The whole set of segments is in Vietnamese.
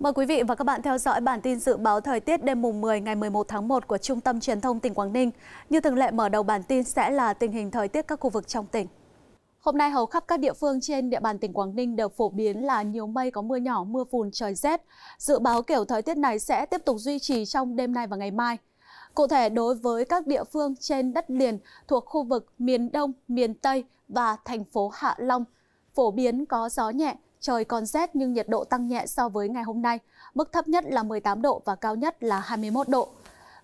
Mời quý vị và các bạn theo dõi bản tin dự báo thời tiết đêm mùng 10 ngày 11 tháng 1 của Trung tâm Truyền thông tỉnh Quảng Ninh. Như thường lệ mở đầu bản tin sẽ là tình hình thời tiết các khu vực trong tỉnh. Hôm nay hầu khắp các địa phương trên địa bàn tỉnh Quảng Ninh đều phổ biến là nhiều mây có mưa nhỏ, mưa phùn, trời rét. Dự báo kiểu thời tiết này sẽ tiếp tục duy trì trong đêm nay và ngày mai. Cụ thể đối với các địa phương trên đất liền thuộc khu vực miền Đông, miền Tây và thành phố Hạ Long, phổ biến có gió nhẹ, Trời còn rét nhưng nhiệt độ tăng nhẹ so với ngày hôm nay, mức thấp nhất là 18 độ và cao nhất là 21 độ.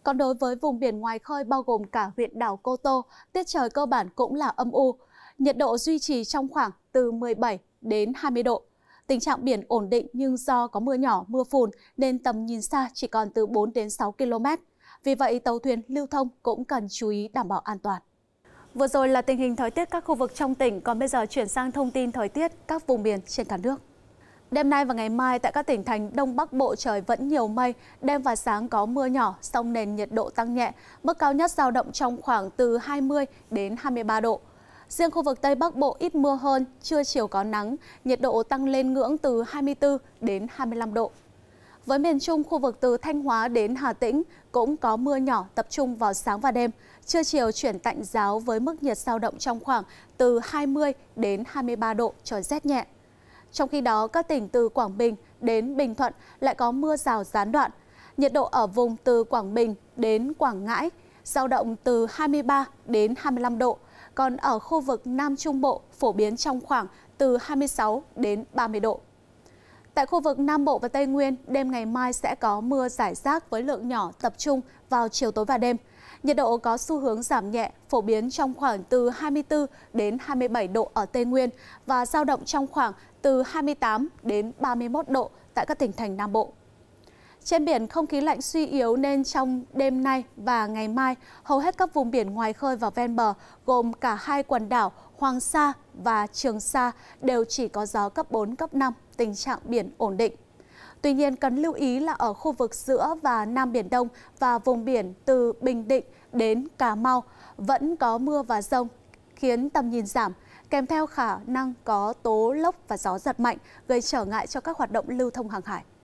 Còn đối với vùng biển ngoài khơi bao gồm cả huyện đảo Cô Tô, tiết trời cơ bản cũng là âm u. Nhiệt độ duy trì trong khoảng từ 17 đến 20 độ. Tình trạng biển ổn định nhưng do có mưa nhỏ, mưa phùn nên tầm nhìn xa chỉ còn từ 4 đến 6 km. Vì vậy, tàu thuyền lưu thông cũng cần chú ý đảm bảo an toàn. Vừa rồi là tình hình thời tiết các khu vực trong tỉnh, còn bây giờ chuyển sang thông tin thời tiết các vùng biển trên cả nước. Đêm nay và ngày mai tại các tỉnh thành Đông Bắc Bộ trời vẫn nhiều mây, đêm và sáng có mưa nhỏ, song nền nhiệt độ tăng nhẹ, mức cao nhất dao động trong khoảng từ 20 đến 23 độ. Riêng khu vực Tây Bắc Bộ ít mưa hơn, trưa chiều có nắng, nhiệt độ tăng lên ngưỡng từ 24 đến 25 độ. Với miền Trung, khu vực từ Thanh Hóa đến Hà Tĩnh cũng có mưa nhỏ tập trung vào sáng và đêm. Trưa chiều chuyển tạnh giáo với mức nhiệt sao động trong khoảng từ 20 đến 23 độ, trời rét nhẹ. Trong khi đó, các tỉnh từ Quảng Bình đến Bình Thuận lại có mưa rào gián đoạn. Nhiệt độ ở vùng từ Quảng Bình đến Quảng Ngãi giao động từ 23 đến 25 độ, còn ở khu vực Nam Trung Bộ phổ biến trong khoảng từ 26 đến 30 độ. Tại khu vực Nam Bộ và Tây Nguyên, đêm ngày mai sẽ có mưa giải rác với lượng nhỏ tập trung vào chiều tối và đêm. Nhiệt độ có xu hướng giảm nhẹ, phổ biến trong khoảng từ 24 đến 27 độ ở Tây Nguyên và giao động trong khoảng từ 28 đến 31 độ tại các tỉnh thành Nam Bộ. Trên biển, không khí lạnh suy yếu nên trong đêm nay và ngày mai, hầu hết các vùng biển ngoài khơi và ven bờ, gồm cả hai quần đảo Hoàng Sa và Trường Sa đều chỉ có gió cấp 4, cấp 5, tình trạng biển ổn định. Tuy nhiên, cần lưu ý là ở khu vực giữa và Nam Biển Đông và vùng biển từ Bình Định đến Cà Mau vẫn có mưa và rông, khiến tầm nhìn giảm, kèm theo khả năng có tố lốc và gió giật mạnh, gây trở ngại cho các hoạt động lưu thông hàng hải.